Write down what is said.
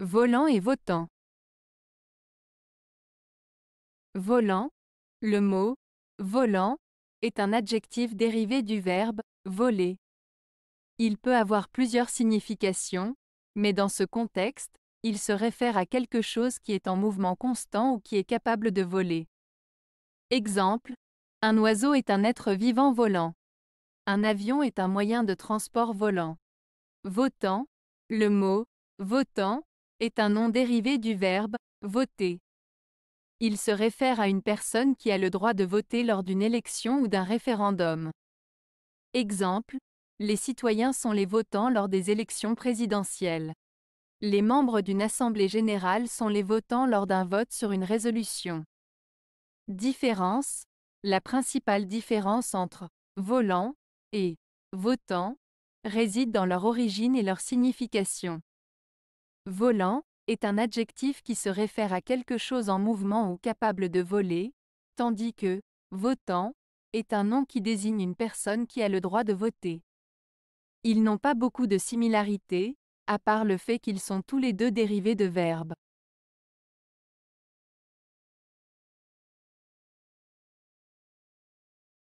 Volant et votant. Volant. Le mot volant est un adjectif dérivé du verbe voler. Il peut avoir plusieurs significations, mais dans ce contexte, il se réfère à quelque chose qui est en mouvement constant ou qui est capable de voler. Exemple, un oiseau est un être vivant volant. Un avion est un moyen de transport volant. Votant, le mot votant est un nom dérivé du verbe voter. Il se réfère à une personne qui a le droit de voter lors d'une élection ou d'un référendum. Exemple, les citoyens sont les votants lors des élections présidentielles. Les membres d'une assemblée générale sont les votants lors d'un vote sur une résolution. Différence La principale différence entre volant et votant réside dans leur origine et leur signification. Volant est un adjectif qui se réfère à quelque chose en mouvement ou capable de voler, tandis que votant est un nom qui désigne une personne qui a le droit de voter. Ils n'ont pas beaucoup de similarités, à part le fait qu'ils sont tous les deux dérivés de verbes.